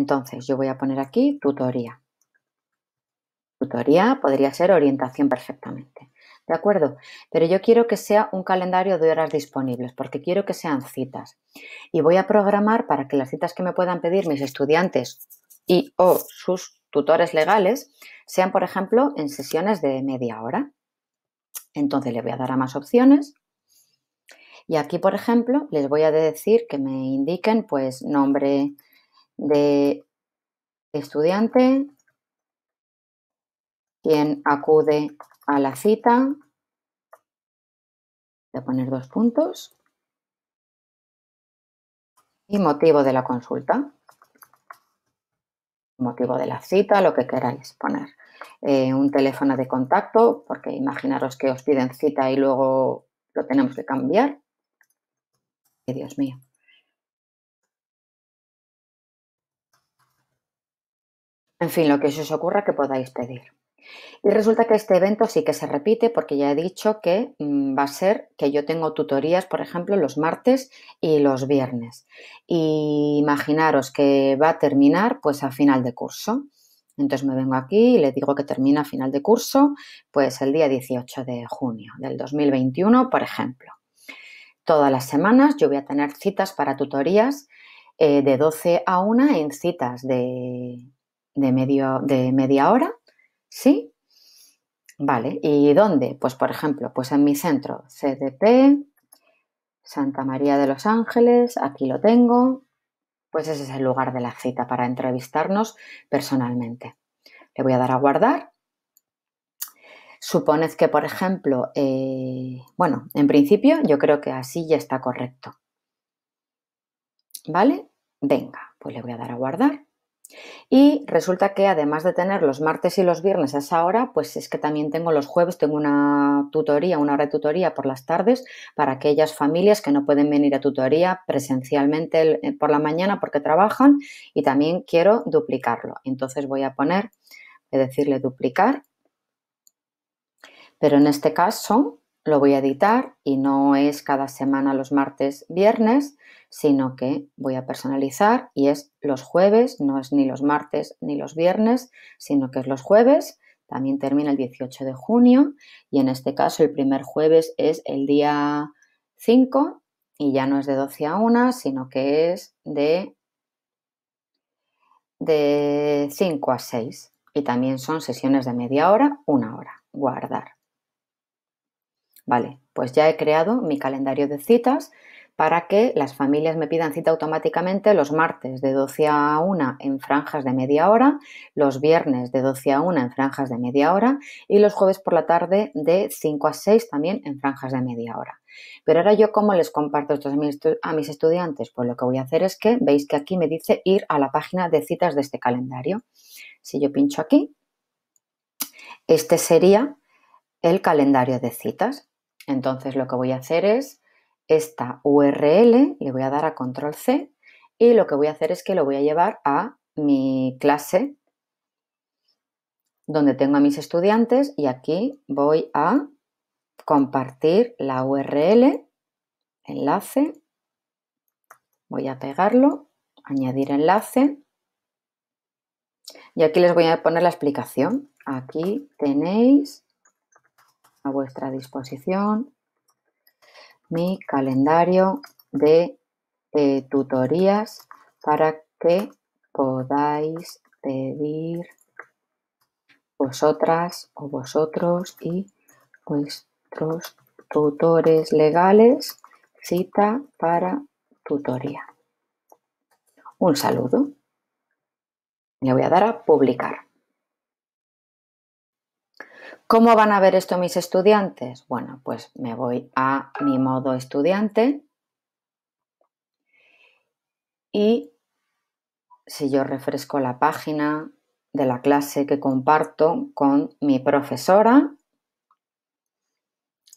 Entonces, yo voy a poner aquí tutoría. Tutoría podría ser orientación perfectamente. ¿De acuerdo? Pero yo quiero que sea un calendario de horas disponibles porque quiero que sean citas. Y voy a programar para que las citas que me puedan pedir mis estudiantes y o sus tutores legales sean, por ejemplo, en sesiones de media hora. Entonces le voy a dar a más opciones. Y aquí, por ejemplo, les voy a decir que me indiquen pues nombre, de estudiante, quien acude a la cita, voy a poner dos puntos, y motivo de la consulta, motivo de la cita, lo que queráis poner. Eh, un teléfono de contacto, porque imaginaros que os piden cita y luego lo tenemos que cambiar. Dios mío. En fin, lo que os ocurra que podáis pedir. Y resulta que este evento sí que se repite porque ya he dicho que mm, va a ser que yo tengo tutorías, por ejemplo, los martes y los viernes. Y imaginaros que va a terminar pues a final de curso. Entonces me vengo aquí y le digo que termina a final de curso, pues el día 18 de junio del 2021, por ejemplo. Todas las semanas yo voy a tener citas para tutorías eh, de 12 a 1 en citas de de, medio, de media hora, ¿sí? Vale, ¿y dónde? Pues por ejemplo, pues en mi centro, CDP, Santa María de los Ángeles, aquí lo tengo, pues ese es el lugar de la cita para entrevistarnos personalmente. Le voy a dar a guardar. Suponed que, por ejemplo, eh, bueno, en principio yo creo que así ya está correcto. ¿Vale? Venga, pues le voy a dar a guardar. Y resulta que además de tener los martes y los viernes a esa hora, pues es que también tengo los jueves, tengo una tutoría, una hora de tutoría por las tardes para aquellas familias que no pueden venir a tutoría presencialmente eh, por la mañana porque trabajan y también quiero duplicarlo. Entonces voy a poner, voy a decirle duplicar, pero en este caso lo voy a editar y no es cada semana los martes, viernes, sino que voy a personalizar y es los jueves, no es ni los martes ni los viernes, sino que es los jueves. También termina el 18 de junio y en este caso el primer jueves es el día 5 y ya no es de 12 a 1, sino que es de, de 5 a 6. Y también son sesiones de media hora, una hora. Guardar. Vale, pues ya he creado mi calendario de citas para que las familias me pidan cita automáticamente los martes de 12 a 1 en franjas de media hora, los viernes de 12 a 1 en franjas de media hora y los jueves por la tarde de 5 a 6 también en franjas de media hora. Pero ahora yo cómo les comparto esto a mis estudiantes? Pues lo que voy a hacer es que veis que aquí me dice ir a la página de citas de este calendario. Si yo pincho aquí, este sería el calendario de citas. Entonces lo que voy a hacer es esta URL, le voy a dar a control C y lo que voy a hacer es que lo voy a llevar a mi clase donde tengo a mis estudiantes y aquí voy a compartir la URL, enlace, voy a pegarlo, añadir enlace y aquí les voy a poner la explicación. Aquí tenéis a vuestra disposición mi calendario de eh, tutorías para que podáis pedir vosotras o vosotros y vuestros tutores legales cita para tutoría. Un saludo. Le voy a dar a publicar. ¿Cómo van a ver esto mis estudiantes? Bueno, pues me voy a mi modo estudiante y si yo refresco la página de la clase que comparto con mi profesora,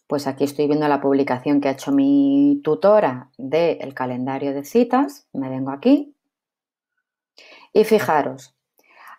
pues aquí estoy viendo la publicación que ha hecho mi tutora del calendario de citas, me vengo aquí y fijaros,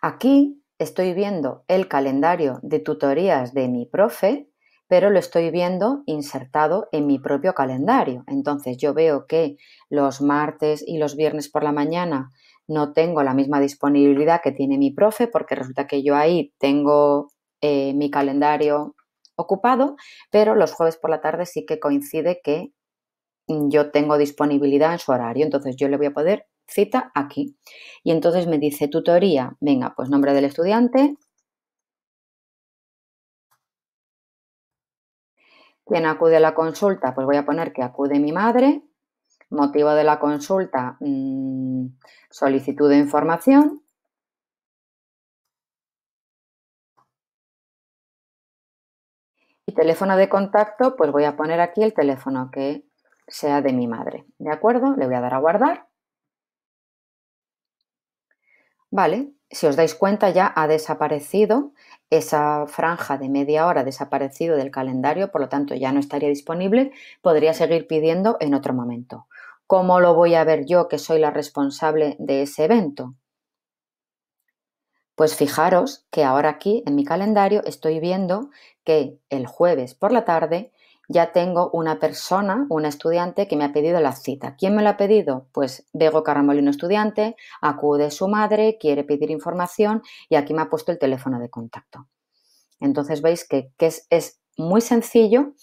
aquí estoy viendo el calendario de tutorías de mi profe, pero lo estoy viendo insertado en mi propio calendario. Entonces yo veo que los martes y los viernes por la mañana no tengo la misma disponibilidad que tiene mi profe porque resulta que yo ahí tengo eh, mi calendario ocupado, pero los jueves por la tarde sí que coincide que yo tengo disponibilidad en su horario, entonces yo le voy a poder cita aquí. Y entonces me dice, tutoría, venga, pues nombre del estudiante, quien acude a la consulta? Pues voy a poner que acude mi madre. Motivo de la consulta, mm, solicitud de información. Y teléfono de contacto, pues voy a poner aquí el teléfono que sea de mi madre. ¿De acuerdo? Le voy a dar a guardar. Vale, si os dais cuenta ya ha desaparecido esa franja de media hora desaparecido del calendario, por lo tanto ya no estaría disponible, podría seguir pidiendo en otro momento. ¿Cómo lo voy a ver yo que soy la responsable de ese evento? Pues fijaros que ahora aquí en mi calendario estoy viendo que el jueves por la tarde ya tengo una persona, una estudiante que me ha pedido la cita. ¿Quién me lo ha pedido? Pues Bego Carramolino, estudiante, acude su madre, quiere pedir información y aquí me ha puesto el teléfono de contacto. Entonces veis que, es muy sencillo